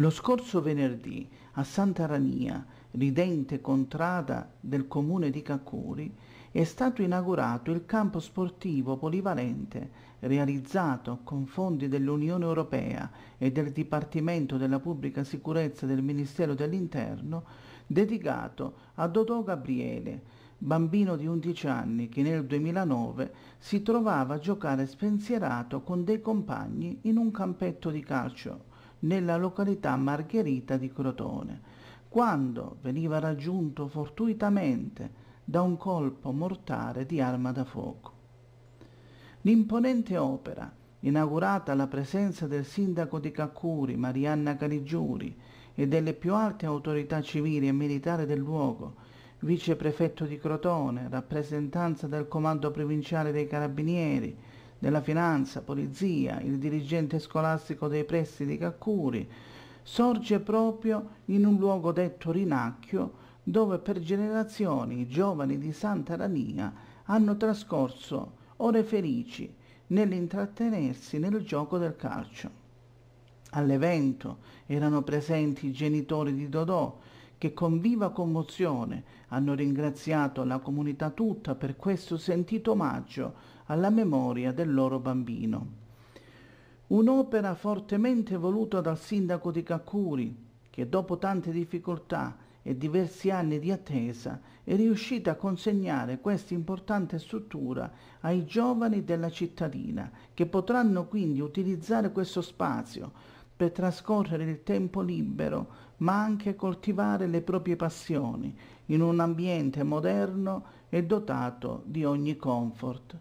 Lo scorso venerdì a Santa Rania, ridente contrada del comune di Caccuri, è stato inaugurato il campo sportivo polivalente realizzato con fondi dell'Unione Europea e del Dipartimento della Pubblica Sicurezza del Ministero dell'Interno dedicato a Dodò Gabriele, bambino di 11 anni che nel 2009 si trovava a giocare spensierato con dei compagni in un campetto di calcio nella località Margherita di Crotone, quando veniva raggiunto fortuitamente da un colpo mortale di arma da fuoco. L'imponente opera, inaugurata alla presenza del sindaco di Caccuri, Marianna Caligiuri, e delle più alte autorità civili e militari del luogo, viceprefetto di Crotone, rappresentanza del comando provinciale dei carabinieri, della finanza, polizia, il dirigente scolastico dei pressi di Caccuri, sorge proprio in un luogo detto Rinacchio, dove per generazioni i giovani di Santa Rania hanno trascorso ore felici nell'intrattenersi nel gioco del calcio. All'evento erano presenti i genitori di Dodò, che con viva commozione hanno ringraziato la comunità tutta per questo sentito omaggio alla memoria del loro bambino. Un'opera fortemente voluta dal sindaco di Caccuri, che dopo tante difficoltà e diversi anni di attesa è riuscita a consegnare questa importante struttura ai giovani della cittadina, che potranno quindi utilizzare questo spazio per trascorrere il tempo libero, ma anche coltivare le proprie passioni in un ambiente moderno e dotato di ogni comfort.